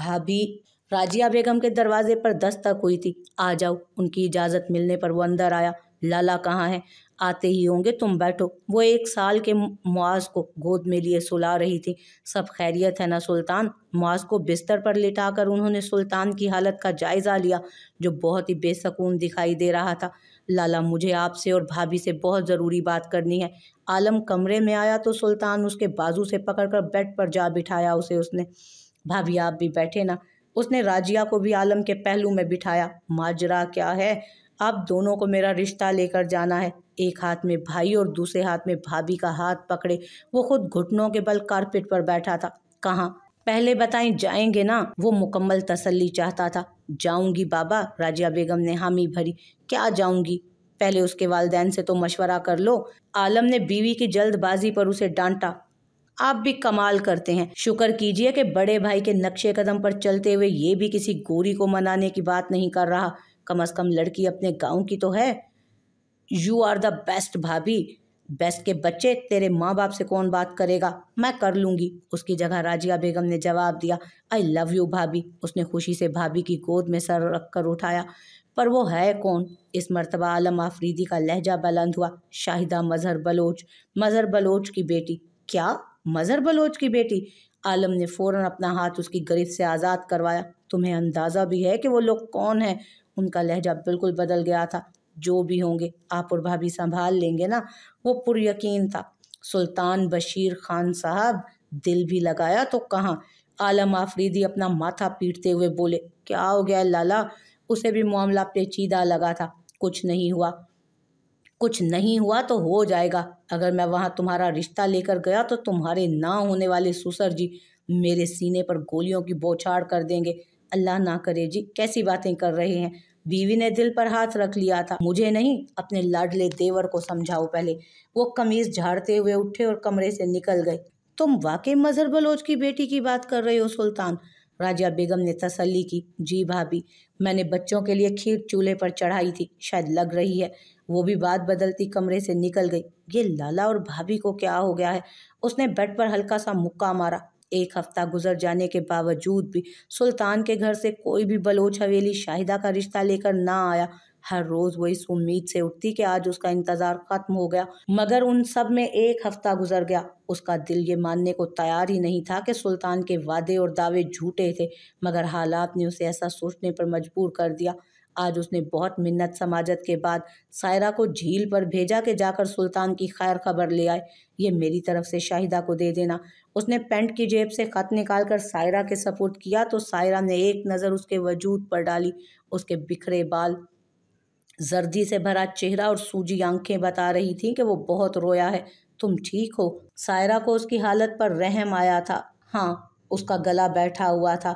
भाभी राजिया बेगम के दरवाजे पर दस्तक हुई थी आ जाओ उनकी इजाज़त मिलने पर वो अंदर आया लाला कहाँ है आते ही होंगे तुम बैठो वो एक साल के मुआज को गोद में लिए सुला रही थी सब खैरियत है ना सुल्तान मुआज को बिस्तर पर लिटाकर उन्होंने सुल्तान की हालत का जायज़ा लिया जो बहुत ही बेसकून दिखाई दे रहा था लाला मुझे आपसे और भाभी से बहुत ज़रूरी बात करनी है आलम कमरे में आया तो सुल्तान उसके बाजू से पकड़कर बेड पर जा बिठाया उसे उसने भाभी आप भी बैठे ना उसने राजिया को भी आलम के पहलू में बिठाया माजरा क्या है आप दोनों को मेरा रिश्ता लेकर जाना है एक हाथ में भाई और दूसरे हाथ में भाभी का हाथ पकड़े वो खुद घुटनों के बल कारपेट पर बैठा था कहाँ पहले बताएं जाएंगे ना वो मुकम्मल तसल्ली चाहता था जाऊंगी बाबा राजिया बेगम ने हामी भरी क्या जाऊंगी पहले उसके वालदेन से तो मशवरा कर लो आलम ने बीवी की जल्दबाजी पर उसे डांटा आप भी कमाल करते हैं शुक्र कीजिए कि बड़े भाई के नक्शे कदम पर चलते हुए ये भी किसी गोरी को मनाने की बात नहीं कर रहा कम अज कम लड़की अपने गांव की तो है यू आर द बेस्ट भाभी बेस्ट के बच्चे तेरे माँ बाप से कौन बात करेगा मैं कर लूंगी उसकी जगह राजिया बेगम ने जवाब दिया आई लव यू भाभी उसने खुशी से भाभी की गोद में सर रख कर उठाया पर वो है कौन इस मरतबा आलम आफरीदी का लहजा बुलंद हुआ शाहिदा मजहर बलोच मजहर बलोच की बेटी क्या मज़र बलोच की बेटी आलम ने फ़ौर अपना हाथ उसकी गरीब से आज़ाद करवाया तुम्हें अंदाज़ा भी है कि वो लोग कौन हैं उनका लहजा बिल्कुल बदल गया था जो भी होंगे आप और भाभी संभाल लेंगे ना वो पुरयकीन था सुल्तान बशीर खान साहब दिल भी लगाया तो कहाँ आलम आफरीदी अपना माथा पीटते हुए बोले क्या हो गया लाला उसे भी मामला पेचीदा लगा था कुछ नहीं हुआ कुछ नहीं हुआ तो हो जाएगा अगर मैं वहाँ तुम्हारा रिश्ता लेकर गया तो तुम्हारे ना होने वाले सुसर जी मेरे सीने पर गोलियों की बौछाड़ कर देंगे अल्लाह ना करे जी कैसी बातें कर रहे हैं बीवी ने दिल पर हाथ रख लिया था मुझे नहीं अपने लाडले देवर को समझाओ पहले वो कमीज झाड़ते हुए उठे और कमरे से निकल गए तुम वाकई मजहर बलोच की बेटी की बात कर रहे हो सुल्तान राजा बेगम ने तसल्ली की जी भाभी मैंने बच्चों के लिए खीर चूल्हे पर चढ़ाई थी शायद लग रही है वो भी बात बदलती कमरे से निकल गई ये लाला और भाभी को क्या हो गया है उसने बेड पर हल्का सा मुक्का मारा एक हफ्ता गुजर जाने के बावजूद भी सुल्तान के घर से कोई भी बलोच हवेली शाहिदा का रिश्ता लेकर ना आया हर रोज़ वो इस उम्मीद से उठती कि आज उसका इंतज़ार ख़त्म हो गया मगर उन सब में एक हफ्ता गुजर गया उसका दिल ये मानने को तैयार ही नहीं था कि सुल्तान के वादे और दावे झूठे थे मगर हालात ने उसे ऐसा सोचने पर मजबूर कर दिया आज उसने बहुत मिन्नत समाजत के बाद सायरा को झील पर भेजा के जाकर सुल्तान की खैर खबर ले आए ये मेरी तरफ से शाहिदा को दे देना उसने पेंट की जेब से ख़त निकाल कर सायरा के सपोर्ट किया तो सायरा ने एक नज़र उसके वजूद पर डाली उसके बिखरे बाल जर्दी से भरा चेहरा और सूजी आंखें बता रही थीं कि वो बहुत रोया है तुम ठीक हो सायरा को उसकी हालत पर रहम आया था हाँ उसका गला बैठा हुआ था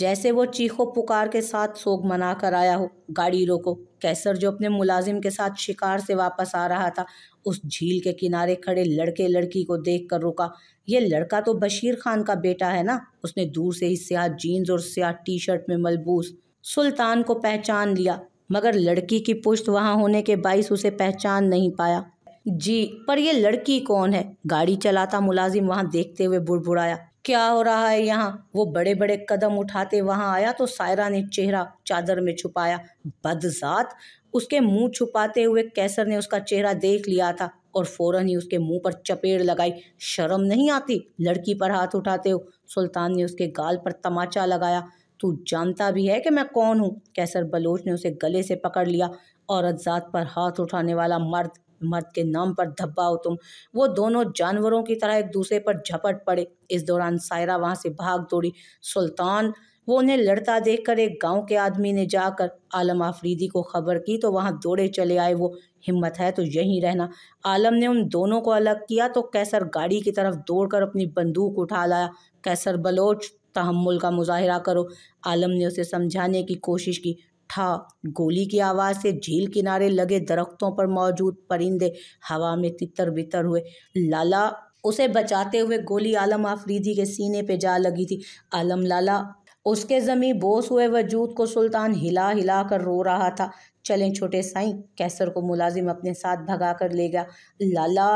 जैसे वो चीखों पुकार के साथ सोग मना कर आया हो गाड़ी रोको कैसर जो अपने मुलाजिम के साथ शिकार से वापस आ रहा था उस झील के किनारे खड़े लड़के लड़की को देख कर रुका ये लड़का तो बशीर खान का बेटा है ना उसने दूर से ही स्याह जीन्स और स्याह टी शर्ट में मलबूस सुल्तान को पहचान लिया मगर लड़की की पुष्ट वहाँ होने के बाइस उसे पहचान नहीं पाया जी पर यह लड़की कौन है गाड़ी चलाता मुलाजिम वहाँ देखते हुए बुड़बुड़ाया क्या हो रहा है यहाँ वो बड़े बड़े कदम उठाते वहाँ आया तो सायरा ने चेहरा चादर में छुपाया बदजात उसके मुंह छुपाते हुए कैसर ने उसका चेहरा देख लिया था और फौरन ही उसके मुंह पर चपेट लगाई शर्म नहीं आती लड़की पर हाथ उठाते हो सुल्तान ने उसके गाल पर तमाचा लगाया तू जानता भी है कि मैं कौन हूँ कैसर बलोच ने उसे गले से पकड़ लिया औरत ज़ात पर हाथ उठाने वाला मर्द मर्द के नाम पर धब्बा हो तुम वो दोनों जानवरों की तरह एक दूसरे पर झपट पड़े इस दौरान सायरा वहाँ से भाग दौड़ी सुल्तान वो उन्हें लड़ता देखकर एक गांव के आदमी ने जाकर आलम आफरीदी को खबर की तो वहाँ दौड़े चले आए वो हिम्मत है तो यहीं रहना आलम ने उन दोनों को अलग किया तो कैसर गाड़ी की तरफ दौड़कर अपनी बंदूक उठा लाया कैसर बलोच तहमुल का मुजाहरा करो आलम ने उसे समझाने की कोशिश की था गोली की आवाज़ से झील किनारे लगे दरख्तों पर मौजूद परिंदे हवा में तितर बितर हुए लाला उसे बचाते हुए गोली आलम आफरीदी के सीने पे जा लगी थी आलम लाला उसके ज़मी बोस हुए वजूद को सुल्तान हिला हिला कर रो रहा था चलें छोटे साईं कैसर को मुलाजिम अपने साथ भगा कर ले गया लाला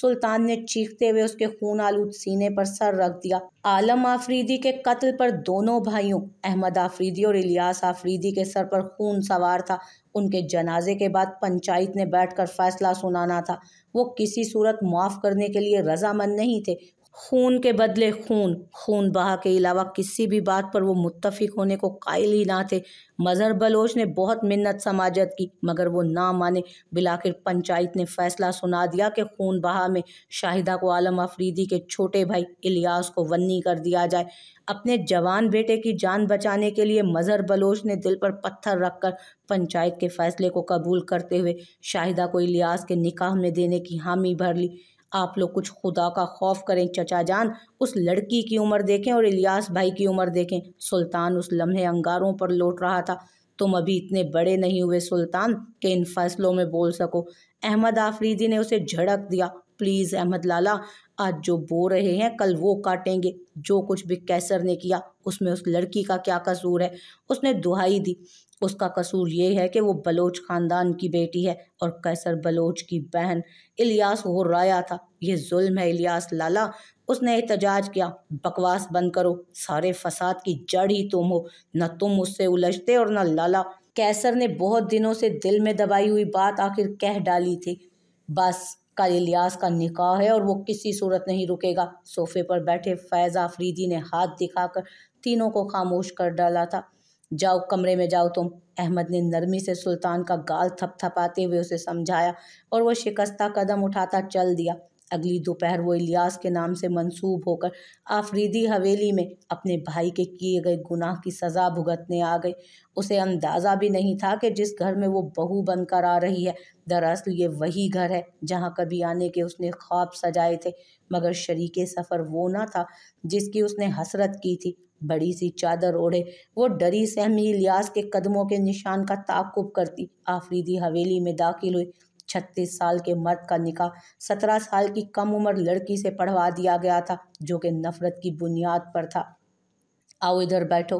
सुल्तान ने चीखते हुए उसके खून आलूद सीने पर सर रख दिया आलम आफरीदी के कत्ल पर दोनों भाइयों अहमद आफरीदी और इलियास आफरीदी के सर पर खून सवार था उनके जनाजे के बाद पंचायत ने बैठकर फैसला सुनाना था वो किसी सूरत माफ़ करने के लिए रजामंद नहीं थे खून के बदले खून खून बहा के अलावा किसी भी बात पर वो मुत्तफिक होने को कायल ही ना थे मज़हर बलोच ने बहुत मिन्नत समाजत की मगर वो ना माने बिलाखिर पंचायत ने फैसला सुना दिया कि खून बहा में शाहिदा को आलम अफरीदी के छोटे भाई इलियास को वन्नी कर दिया जाए अपने जवान बेटे की जान बचाने के लिए मज़हर बलोच ने दिल पर पत्थर रख कर पंचायत के फैसले को कबूल करते हुए शाहिदा को इलियास के निकाह में देने की हामी भर ली आप लोग कुछ खुदा का खौफ करें चचा जान उस लड़की की उम्र देखें और इलियास भाई की उम्र देखें सुल्तान उस लम्हे अंगारों पर लौट रहा था तुम अभी इतने बड़े नहीं हुए सुल्तान के इन फैसलों में बोल सको अहमद आफरीदी ने उसे झड़क दिया प्लीज़ अहमद लाला आज जो बो रहे हैं कल वो काटेंगे जो कुछ भी कैसर ने किया उसमें उस लड़की का क्या कसूर है उसने दुहाई दी उसका कसूर ये है कि वो बलोच ख़ानदान की बेटी है और कैसर बलोच की बहन इलियास हो राया था ये जुल्म है इलियास लाला उसने एहतजाज किया बकवास बंद करो सारे फसाद की जड़ ही तुम हो न तुम उससे उलझते और न लाला कैसर ने बहुत दिनों से दिल में दबाई हुई बात आखिर कह डाली थी बस का इलियास का निकाह है और वो किसी सूरत नहीं रुकेगा सोफे पर बैठे फैज़ आफरीदी ने हाथ दिखाकर तीनों को खामोश कर डाला था जाओ कमरे में जाओ तुम अहमद ने नरमी से सुल्तान का गाल थपथपाते हुए उसे समझाया और वह शिकस्ता कदम उठाता चल दिया अगली दोपहर वो इलियास के नाम से मंसूब होकर आफरीदी हवेली में अपने भाई के किए गए गुनाह की सज़ा भुगतने आ गई उसे अंदाज़ा भी नहीं था कि जिस घर में वो बहू बनकर आ रही है दरअसल ये वही घर है जहाँ कभी आने के उसने ख्वाब सजाए थे मगर शरीक सफ़र वो ना था जिसकी उसने हसरत की थी बड़ी सी चादर ओढ़े वो डरी सहमी इलियास के कदमों के निशान का ताकुब करती आफरीदी हवेली में दाखिल हुई छत्तीस साल के मर्द का निकाह सत्रह साल की कम उम्र लड़की से पढ़वा दिया गया था जो कि नफरत की बुनियाद पर था आओ इधर बैठो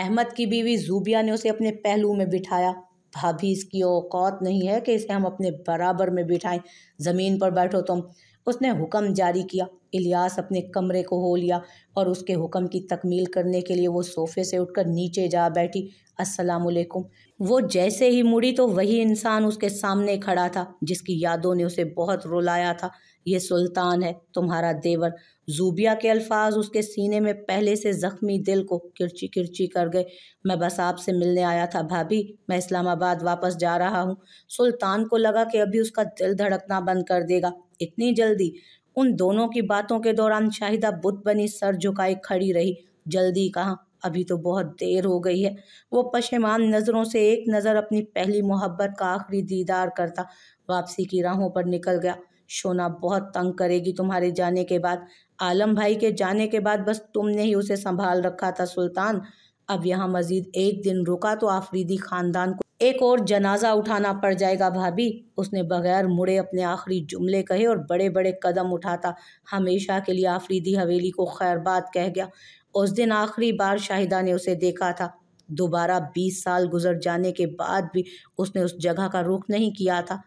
अहमद की बीवी जूबिया ने उसे अपने पहलू में बिठाया भाभी इसकी औकात नहीं है कि इसे हम अपने बराबर में बिठाएं ज़मीन पर बैठो तुम तो उसने हुक्म जारी किया इलियास अपने कमरे को हो लिया और उसके हुक्म की तकमील करने के लिए वो सोफे से उठकर नीचे जा बैठी अस्सलाम वालेकुम वो जैसे ही मुड़ी तो वही इंसान उसके सामने खड़ा था जिसकी यादों ने उसे बहुत रुलाया था ये सुल्तान है तुम्हारा देवर जूबिया के अल्फाज उसके सीने में पहले से ज़ख्मी दिल को किरची किरची कर गए मैं बस आपसे मिलने आया था भाभी मैं इस्लामाबाद वापस जा रहा हूँ सुल्तान को लगा कि अभी उसका दिल धड़कना बंद कर देगा इतनी जल्दी उन दोनों की बातों के दौरान शाहिदा बुत बनी सर झुकाई खड़ी रही जल्दी कहाँ अभी तो बहुत देर हो गई है वो पशेमान नज़रों से एक नज़र अपनी पहली मोहब्बत का आखिरी दीदार करता वापसी की राहों पर निकल गया शोना बहुत तंग करेगी तुम्हारे जाने के बाद आलम भाई के जाने के बाद बस तुमने ही उसे संभाल रखा था सुल्तान अब यहाँ मजीद एक दिन रुका तो आफरीदी खानदान को एक और जनाजा उठाना पड़ जाएगा भाभी उसने बगैर मुड़े अपने आखिरी जुमले कहे और बड़े बड़े कदम उठाता हमेशा के लिए आफरीदी हवेली को खैरबाद कह गया उस दिन आखिरी बार शाहिदा ने उसे देखा था दोबारा बीस साल गुजर जाने के बाद भी उसने उस जगह का रुख नहीं किया था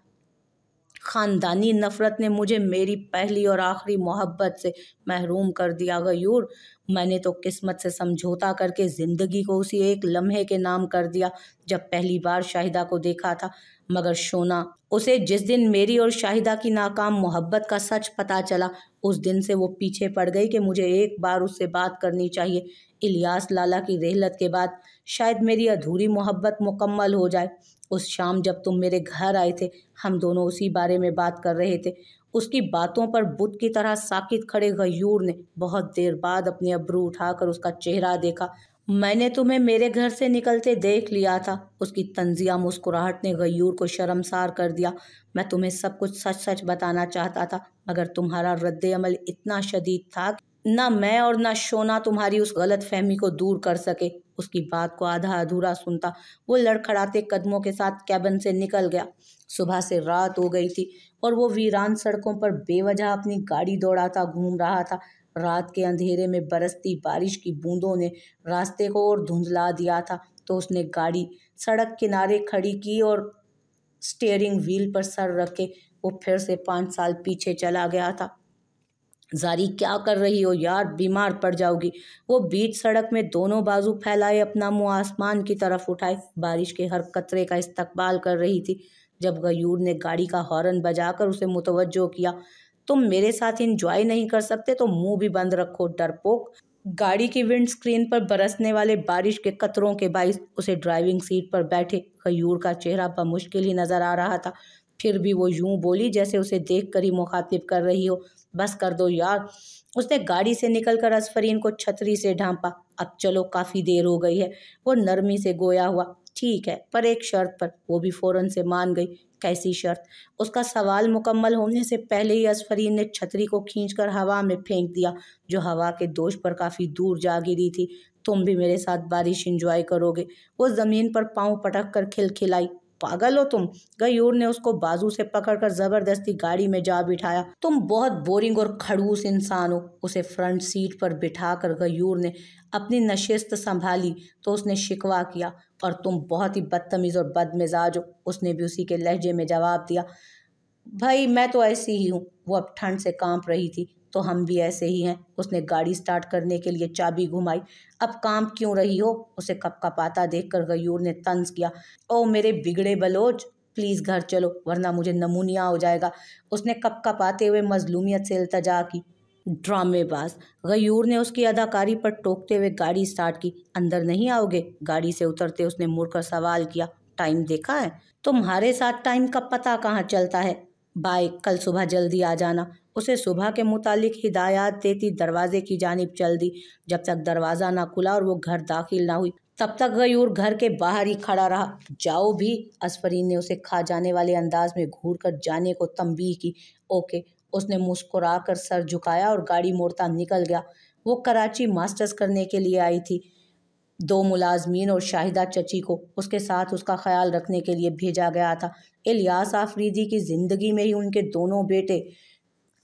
ख़ानदानी नफ़रत ने मुझे मेरी पहली और आखिरी मोहब्बत से महरूम कर दिया गयूर मैंने तो किस्मत से समझौता करके ज़िंदगी को उसी एक लम्हे के नाम कर दिया जब पहली बार शाहिदा को देखा था मगर शोना उसे जिस दिन मेरी और शाहिदा की नाकाम मोहब्बत का सच पता चला उस दिन से वो पीछे पड़ गई कि मुझे एक बार उससे बात करनी चाहिए इलियास लाला की रहलत के बाद शायद मेरी अधूरी मोहब्बत मुकम्मल हो जाए उस शाम जब तुम मेरे घर आए थे हम दोनों उसी बारे में बात कर रहे थे उसकी बातों पर बुद्ध की तरह साकित खड़े गयूर ने बहुत देर बाद अपने अब्रू उठाकर उसका चेहरा देखा मैंने तुम्हें मेरे घर से निकलते देख लिया था उसकी तंजिया मुस्कुराहट ने गयूर को शर्मसार कर दिया मैं तुम्हें सब कुछ सच सच बताना चाहता था मगर तुम्हारा रद्द अमल इतना शदीद था ना मैं और ना शोना तुम्हारी उस गलत फहमी को दूर कर सके उसकी बात को आधा अधूरा सुनता वो लड़खड़ाते कदमों के साथ कैबन से निकल गया सुबह से रात हो गई थी और वो वीरान सड़कों पर बेवजह अपनी गाड़ी दौड़ाता घूम रहा था रात के अंधेरे में बरसती बारिश की बूंदों ने रास्ते को और धुंधला दिया था तो उसने गाड़ी सड़क किनारे खड़ी की और स्टेयरिंग व्हील पर सर रखे वो फिर से पाँच साल पीछे चला गया था जारी क्या कर रही हो यार बीमार पड़ जाओगी वो बीच सड़क में दोनों बाजू फैलाए अपना मुंह आसमान की तरफ उठाए बारिश के हर कतरे का इस्तकबाल कर रही थी जब गयूर ने गाड़ी का हॉर्न बजाकर उसे मुतवजो किया तुम मेरे साथ इंजॉय नहीं कर सकते तो मुंह भी बंद रखो डरपोक गाड़ी की विंड स्क्रीन पर बरसने वाले बारिश के कतरों के बाइस उसे ड्राइविंग सीट पर बैठे गयूर का चेहरा बमुश्किल ही नज़र आ रहा था फिर भी वो यूं बोली जैसे उसे देख कर ही मुखातिब कर रही हो बस कर दो यार उसने गाड़ी से निकलकर असफरीन को छतरी से ढांपा अब चलो काफ़ी देर हो गई है वो नरमी से गोया हुआ ठीक है पर एक शर्त पर वो भी फ़ौरन से मान गई कैसी शर्त उसका सवाल मुकम्मल होने से पहले ही असफरीन ने छतरी को खींचकर हवा में फेंक दिया जो हवा के दोष पर काफ़ी दूर जा गिरी थी तुम भी मेरे साथ बारिश इंजॉय करोगे वो ज़मीन पर पाँव पटक कर खिलखिलाई पागल हो तुम गयूर ने उसको बाजू से पकड़कर जबरदस्ती गाड़ी में जा बिठाया तुम बहुत बोरिंग और खड़ूस इंसान हो उसे फ्रंट सीट पर बिठाकर गयूर ने अपनी नशिस्त संभाली तो उसने शिकवा किया और तुम बहुत ही बदतमीज़ और बदमिजाज हो उसने भी उसी के लहजे में जवाब दिया भाई मैं तो ऐसी ही हूँ वो अब ठंड से कांप रही थी तो हम भी ऐसे ही हैं उसने गाड़ी स्टार्ट करने के लिए चाबी घुमाई अब काम क्यों रही हो उसे पाता देख कर गयूर ने तंज किया ओ मेरे बिगड़े बलोच प्लीज़ घर चलो वरना मुझे नमूनिया हो जाएगा उसने पाते हुए मजलूमियत से अल्तजा की ड्रामेबाज गयूर ने उसकी अदाकारी पर टोकते हुए गाड़ी स्टार्ट की अंदर नहीं आओगे गाड़ी से उतरते उसने मुड़कर सवाल किया टाइम देखा है तुम्हारे साथ टाइम का पता कहाँ चलता है बाय कल सुबह जल्दी आ जाना उसे सुबह के मुतालिक हिदायत देती दरवाजे की जानब चल दी जब तक दरवाज़ा ना खुला और वो घर दाखिल ना हुई तब तक गयूर घर के बाहर ही खड़ा रहा जाओ भी असफरीन ने उसे खा जाने वाले अंदाज में घूर कर जाने को तंबी की ओके उसने मुस्कुरा कर सर झुकाया और गाड़ी मोड़ता निकल गया वो कराची मास्टर्स करने के लिए आई थी दो मुलाजमीन और शाहिदा चची को उसके साथ उसका ख्याल रखने के लिए भेजा गया था इलियास आफरीदी की ज़िंदगी में ही उनके दोनों बेटे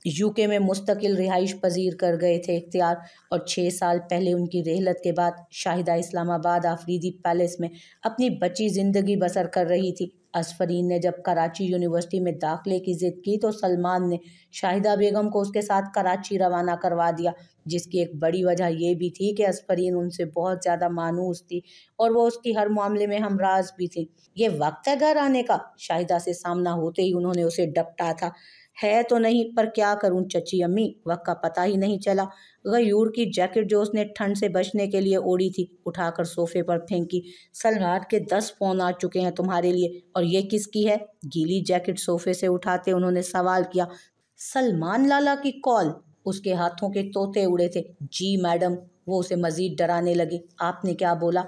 यूके में मुस्तकिल रिहाइश पजीर कर गए थे इख्तियार और छः साल पहले उनकी रहलत के बाद शाहिदा इस्लामाबाद आफरीदी पैलेस में अपनी बची ज़िंदगी बसर कर रही थी असफरीन ने जब कराची यूनिवर्सिटी में दाखिले की जिद की तो सलमान ने शाहिदा बेगम को उसके साथ कराची रवाना करवा दिया जिसकी एक बड़ी वजह यह भी थी कि असफरीन उनसे बहुत ज़्यादा मानूस थी और वो उसकी हर मामले में हमराज भी थी ये वक्त है घर आने का शाहिदा से सामना होते ही उन्होंने उसे डपटा था है तो नहीं पर क्या करूं चची अम्मी वक्त का पता ही नहीं चला गयूर की जैकेट जो उसने ठंड से बचने के लिए ओढ़ी थी उठाकर सोफे पर फेंकी सलवार के दस फोन आ चुके हैं तुम्हारे लिए और ये किसकी है गीली जैकेट सोफे से उठाते उन्होंने सवाल किया सलमान लाला की कॉल उसके हाथों के तोते उड़े थे जी मैडम वो उसे मज़ीद डराने लगे आपने क्या बोला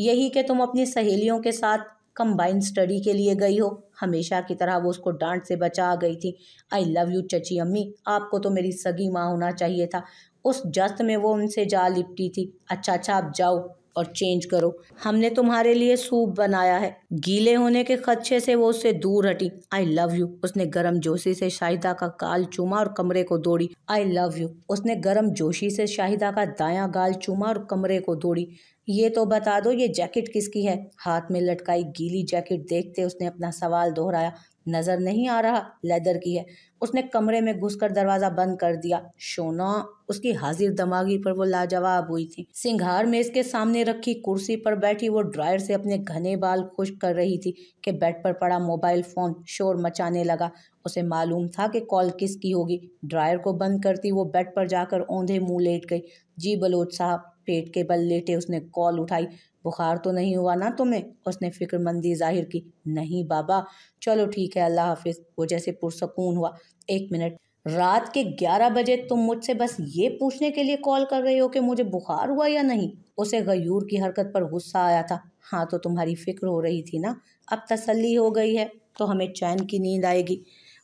यही कि तुम अपनी सहेलियों के साथ कंबाइंड स्टडी के लिए गई हो हमेशा की तरह वो उसको डांट से बचा गई थी आई लव यू चची अम्मी आपको तो मेरी सगी माँ होना चाहिए था उस जस्त में वो उनसे जा लिपटी थी अच्छा अच्छा आप जाओ और चेंज करो हमने तुम्हारे लिए सूप बनाया है गीले होने के खदशे से वो उससे दूर हटी आई लव यू उसने गर्म जोशी से शाहिदा का गाल चूमा और कमरे को दौड़ी आई लव यू उसने गर्म जोशी से शाहिदा का दायां गाल चूमा और कमरे को दौड़ी ये तो बता दो ये जैकेट किसकी है हाथ में लटकाई गीली जैकेट देखते उसने अपना सवाल दोहराया नज़र नहीं आ रहा लेदर की है उसने कमरे में घुसकर दरवाज़ा बंद कर दिया शोना उसकी हाजिर दमागी पर वो लाजवाब हुई थी सिंघार मेज के सामने रखी कुर्सी पर बैठी वो ड्रायर से अपने घने बाल खुश कर रही थी कि बेड पर पड़ा मोबाइल फ़ोन शोर मचाने लगा उसे मालूम था कि कॉल किसकी होगी ड्रायर को बंद करती वो बेड पर जाकर औंधे मुंह लेट गई जी बलोच साहब पेट के बल लेटे उसने कॉल उठाई बुखार तो नहीं हुआ ना तुम्हें उसने फिक्रमंदी जाहिर की नहीं बाबा चलो ठीक है अल्लाह हाफिज वो जैसे पुरसकून हुआ एक मिनट रात के ग्यारह बजे तुम मुझसे बस ये पूछने के लिए कॉल कर रहे हो कि मुझे बुखार हुआ या नहीं उसे गयूर की हरकत पर गुस्सा आया था हाँ तो तुम्हारी फिक्र हो रही थी ना अब तसल्ली हो गई है तो हमें चैन की नींद आएगी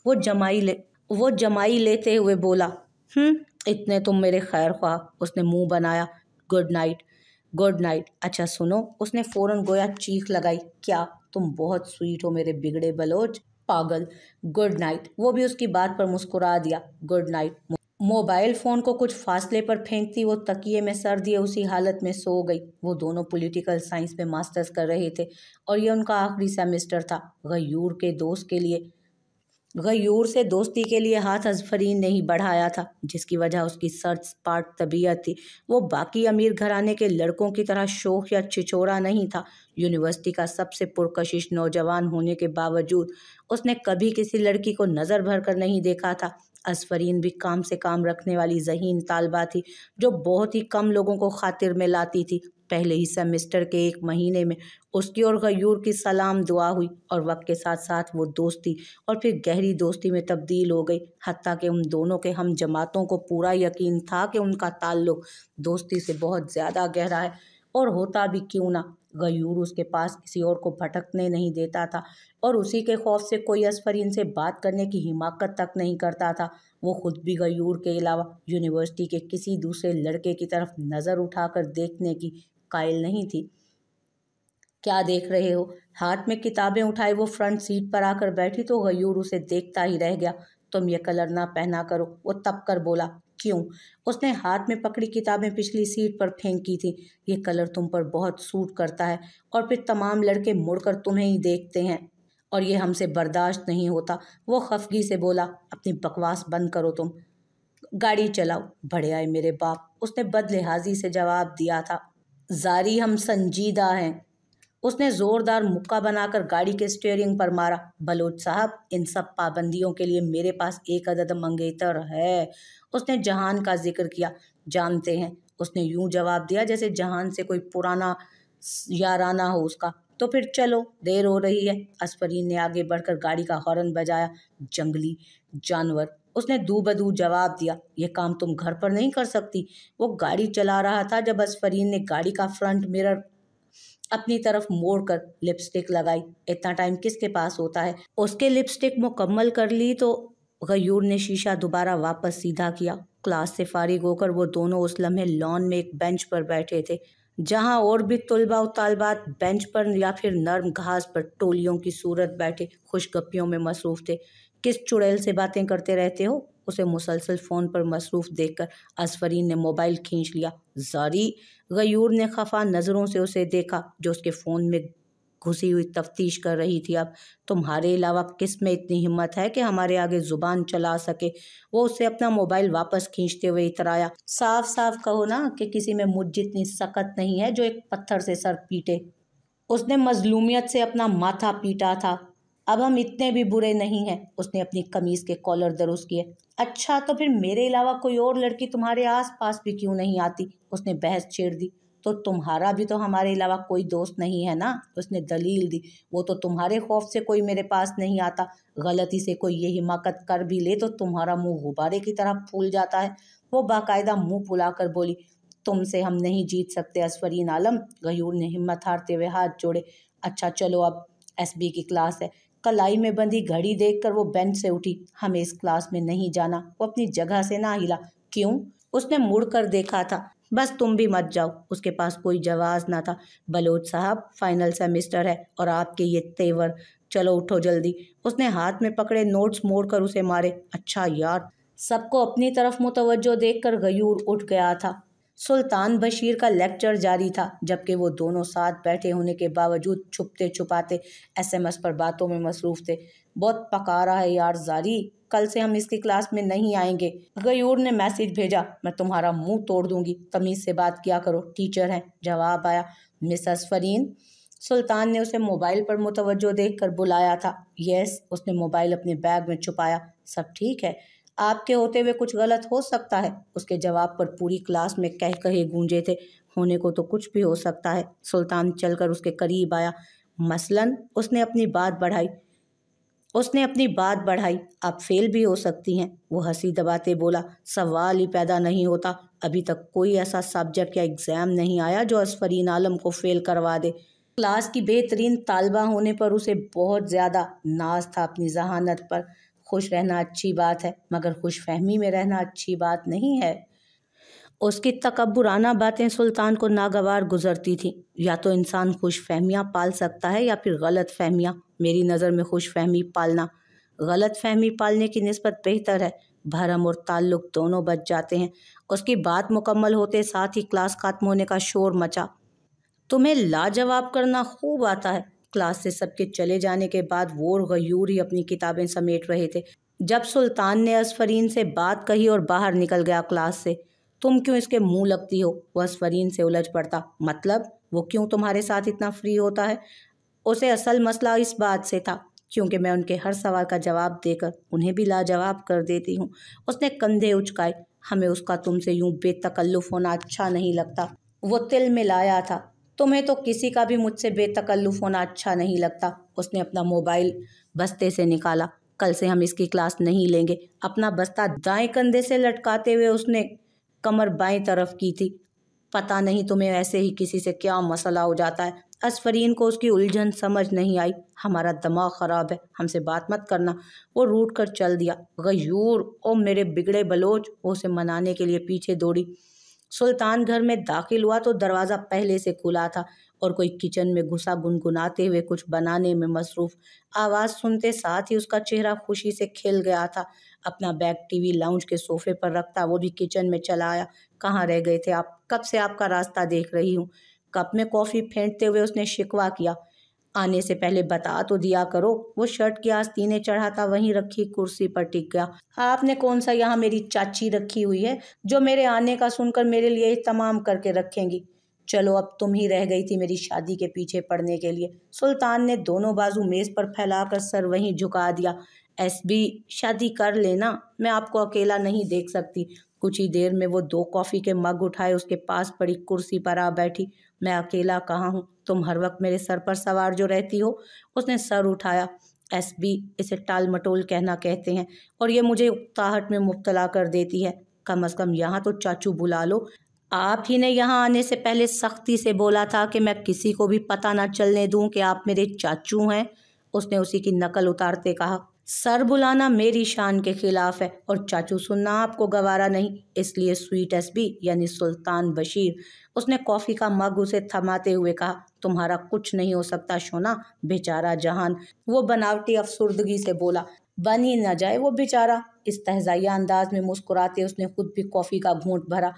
वो जमाई ले वो जमाई लेते हुए बोला हम्म इतने तुम मेरे खैर ख्वाह उसने मुंह बनाया गुड नाइट गुड नाइट अच्छा सुनो उसने फ़ौरन गोया चीख लगाई क्या तुम बहुत स्वीट हो मेरे बिगड़े बलोच पागल गुड नाइट वो भी उसकी बात पर मुस्कुरा दिया गुड नाइट मोबाइल फ़ोन को कुछ फासले पर फेंकती वो तकिए में सर दिए उसी हालत में सो गई वो दोनों पॉलिटिकल साइंस में मास्टर्स कर रहे थे और ये उनका आखिरी सेमेस्टर था गयूर के दोस्त के लिए गयूर से दोस्ती के लिए हाथ अजफरीन ने ही बढ़ाया था जिसकी वजह उसकी सर्द पार्ट तबीयत थी वो बाकी अमीर घराने के लड़कों की तरह शोक या छिछोरा नहीं था यूनिवर्सिटी का सबसे पुरकशिश नौजवान होने के बावजूद उसने कभी किसी लड़की को नज़र भर कर नहीं देखा था अजफरीन भी काम से काम रखने वाली जहीन तालबा थी जो बहुत ही कम लोगों को खातिर में लाती थी पहले ही सेमेस्टर के एक महीने में उसकी और गयूर की सलाम दुआ हुई और वक्त के साथ साथ वो दोस्ती और फिर गहरी दोस्ती में तब्दील हो गई हती कि उन दोनों के हम जमातों को पूरा यकीन था कि उनका ताल्लुक दोस्ती से बहुत ज़्यादा गहरा है और होता भी क्यों ना गयूर उसके पास किसी और को भटकने नहीं देता था और उसी के खौफ से कोई असफर इनसे बात करने की हिमाकत तक नहीं करता था वो खुद भी गयूर के अलावा यूनिवर्सिटी के किसी दूसरे लड़के की तरफ नज़र उठाकर देखने की कायल नहीं थी क्या देख रहे हो हाथ में किताबें उठाई वो फ्रंट सीट पर आकर बैठी तो गयूर उसे देखता ही रह गया तुम ये कलर ना पहना करो वो तप कर बोला क्यों उसने हाथ में पकड़ी किताबें पिछली सीट पर फेंकी थी ये कलर तुम पर बहुत सूट करता है और फिर तमाम लड़के मुड़कर तुम्हें ही देखते हैं और ये हमसे बर्दाश्त नहीं होता वो खफगी से बोला अपनी बकवास बंद करो तुम गाड़ी चलाओ बड़े आए मेरे बाप उसने बदलिहाजी से जवाब दिया था जारी हम संजीदा हैं उसने ज़ोरदार मुक्का बनाकर गाड़ी के स्टेयरिंग पर मारा बलोच साहब इन सब पाबंदियों के लिए मेरे पास एक अदद मंगेतर है उसने जहान का जिक्र किया जानते हैं उसने यूं जवाब दिया जैसे जहान से कोई पुराना याराना हो उसका तो फिर चलो देर हो रही है असफरीन ने आगे बढ़कर गाड़ी का हॉर्न बजाया जंगली जानवर उसने दू बदू जवाब दिया यह काम तुम घर पर नहीं कर सकती वो गाड़ी चला रहा था जब असफरीन ने गाड़ी का फ्रंट मिरर अपनी तरफ मोड़ कर लिपस्टिक लगाई इतना टाइम किसके पास होता है उसके लिपस्टिक मुकम्मल कर ली तो गयूर ने शीशा दोबारा वापस सीधा किया क्लास से फारिग होकर वो दोनों उस लम्हे लॉन में एक बेंच पर बैठे थे जहां और भी तलबा और तालबात बेंच पर या फिर नर्म घास पर टोलियों की सूरत बैठे खुशगपियों में मसरूफ़ थे किस चुड़ैल से बातें करते रहते हो उसे मुसलसल फ़ोन पर मसरूफ़ देखकर असफरीन ने मोबाइल खींच लिया जारी गयूर ने खफा नज़रों से उसे देखा जो उसके फ़ोन में घुसी हुई तफ्तीश कर रही थी अब तुम्हारे अलावा किस में इतनी हिम्मत है कि हमारे आगे ज़ुबान चला सके वो उसे अपना मोबाइल वापस खींचते हुए इतराया साफ साफ कहो ना कि किसी में मुझ जितनी सख्त नहीं है जो एक पत्थर से सर पीटे उसने मजलूमियत से अपना माथा पीटा था अब हम इतने भी बुरे नहीं हैं उसने अपनी कमीज़ के कॉलर दरुस्त किए अच्छा तो फिर मेरे अलावा कोई और लड़की तुम्हारे आस पास भी क्यों नहीं आती उसने बहस छेड़ दी तो तुम्हारा भी तो हमारे अलावा कोई दोस्त नहीं है ना उसने दलील दी वो तो तुम्हारे खौफ से कोई मेरे पास नहीं आता गलती से कोई ये हिमाकत कर भी ले तो तुम्हारा मुंह गुब्बारे की तरह फूल जाता है वो बाकायदा मुंह फुलाकर बोली तुमसे हम नहीं जीत सकते असफरीन आलम गयूर ने हिम्मत हारते हुए हाथ जोड़े अच्छा चलो अब बी की क्लास है कलाई में बंधी घड़ी देखकर वो बेंच से उठी हमें इस क्लास में नहीं जाना वो अपनी जगह से ना हिला क्यों उसने मुड़कर देखा था बस तुम भी मत जाओ उसके पास कोई जवाब ना था बलोच साहब फाइनल सेमिस्टर है और आपके ये तेवर चलो उठो जल्दी उसने हाथ में पकड़े नोट्स मोड़कर उसे मारे अच्छा यार सबको अपनी तरफ मुतवजो देखकर गयूर उठ गया था सुल्तान बशीर का लेक्चर जारी था जबकि वो दोनों साथ बैठे होने के बावजूद छुपते छुपाते एसएमएस पर बातों में मसरूफ़ थे बहुत पका रहा है यार जारी कल से हम इसकी क्लास में नहीं आएंगे गयूर ने मैसेज भेजा मैं तुम्हारा मुंह तोड़ दूंगी तमीज़ से बात किया करो टीचर हैं जवाब आया मिसस फरीन सुल्तान ने उसे मोबाइल पर मुतवजो देख कर बुलाया था यस उसने मोबाइल अपने बैग में छुपाया सब ठीक है आपके होते हुए कुछ गलत हो सकता है उसके जवाब पर पूरी क्लास में कह कहे गूंजे थे होने को तो कुछ भी हो सकता है सुल्तान चलकर उसके करीब आया मसलन उसने अपनी बात बढ़ाई उसने अपनी बात बढ़ाई आप फेल भी हो सकती हैं वो हंसी दबाते बोला सवाल ही पैदा नहीं होता अभी तक कोई ऐसा सब्जेक्ट या एग्ज़ाम नहीं आया जो असफरीन आलम को फेल करवा दे क्लास की बेहतरीन तालबा होने पर उसे बहुत ज़्यादा नाज था अपनी जहानत पर खुश रहना अच्छी बात है मगर खुश फहमी में रहना अच्छी बात नहीं है उसकी तकबुराना बातें सुल्तान को नागवार गुजरती थीं या तो इंसान खुश फहमियाँ पाल सकता है या फिर गलत फहमियाँ मेरी नज़र में खुश फहमी पालना गलत फहमी पालने की नस्बत बेहतर है भरम और ताल्लुक दोनों बच जाते हैं उसकी बात मुकम्मल होते साथ ही क्लास ख़त्म होने का शोर मचा तुम्हें लाजवाब करना खूब आता है क्लास से सबके चले जाने के बाद वो और गयूर ही अपनी किताबें समेट रहे थे जब सुल्तान ने असफरीन से बात कही और बाहर निकल गया क्लास से तुम क्यों इसके मुंह लगती हो वह असफरीन से उलझ पड़ता मतलब वो क्यों तुम्हारे साथ इतना फ्री होता है उसे असल मसला इस बात से था क्योंकि मैं उनके हर सवाल का जवाब देकर उन्हें भी लाजवाब कर देती हूँ उसने कंधे उचकाए हमें उसका तुमसे यूं बेतकल्लुफ़ होना अच्छा नहीं लगता वो तिल मिलाया था तुम्हें तो किसी का भी मुझसे बेतकल्लुफ़ होना अच्छा नहीं लगता उसने अपना मोबाइल बस्ते से निकाला कल से हम इसकी क्लास नहीं लेंगे अपना बस्ता दाएं कंधे से लटकाते हुए उसने कमर बाएं तरफ की थी पता नहीं तुम्हें ऐसे ही किसी से क्या मसला हो जाता है असफरीन को उसकी उलझन समझ नहीं आई हमारा दिमाग ख़राब है हमसे बात मत करना वो रूट कर चल दिया गयूर ओ मेरे बिगड़े बलोच वो उसे मनाने के लिए पीछे दौड़ी सुल्तान घर में दाखिल हुआ तो दरवाज़ा पहले से खुला था और कोई किचन में घुसा गुनगुनाते हुए कुछ बनाने में मसरूफ़ आवाज़ सुनते साथ ही उसका चेहरा खुशी से खिल गया था अपना बैग टीवी लाउंज के सोफे पर रखता वो भी किचन में चला आया कहाँ रह गए थे आप कब से आपका रास्ता देख रही हूँ कप में कॉफ़ी फेंटते हुए उसने शिकवा किया आने से पहले बता तो दिया करो वो शर्ट की आस्तीने चढ़ाता वहीं रखी कुर्सी पर टिक गया आपने कौन सा यहाँ मेरी चाची रखी हुई है जो मेरे आने का सुनकर मेरे लिए तमाम करके रखेंगी चलो अब तुम ही रह गई थी मेरी शादी के पीछे पड़ने के लिए सुल्तान ने दोनों बाजू मेज़ पर फैलाकर सर वहीं झुका दिया एस बी शादी कर लेना मैं आपको अकेला नहीं देख सकती कुछ ही देर में वो दो कॉफ़ी के मग उठाए उसके पास पड़ी कुर्सी पर आ बैठी मैं अकेला कहाँ हूँ तुम हर वक्त मेरे सर पर सवार जो रहती हो उसने सर उठाया एस बी इसे टाल मटोल कहना कहते हैं और ये मुझे उकताहट में मुबतला कर देती है कम अज़ कम यहाँ तो चाचू बुला लो आप ही ने यहाँ आने से पहले सख्ती से बोला था कि मैं किसी को भी पता ना चलने दूँ कि आप मेरे चाचू हैं उसने उसी की नकल उतारते कहा सर बुलाना मेरी शान के खिलाफ है और चाचू सुनना आपको गवारा नहीं इसलिए स्वीट एसबी यानी सुल्तान बशीर उसने कॉफ़ी का मग उसे थमाते हुए कहा तुम्हारा कुछ नहीं हो सकता सोना बेचारा जहान वो बनावटी अफसरदगी से बोला बन ही ना जाए वो बेचारा इस तहजाइया अंदाज में मुस्कुराते उसने खुद भी कॉफ़ी का घूंट भरा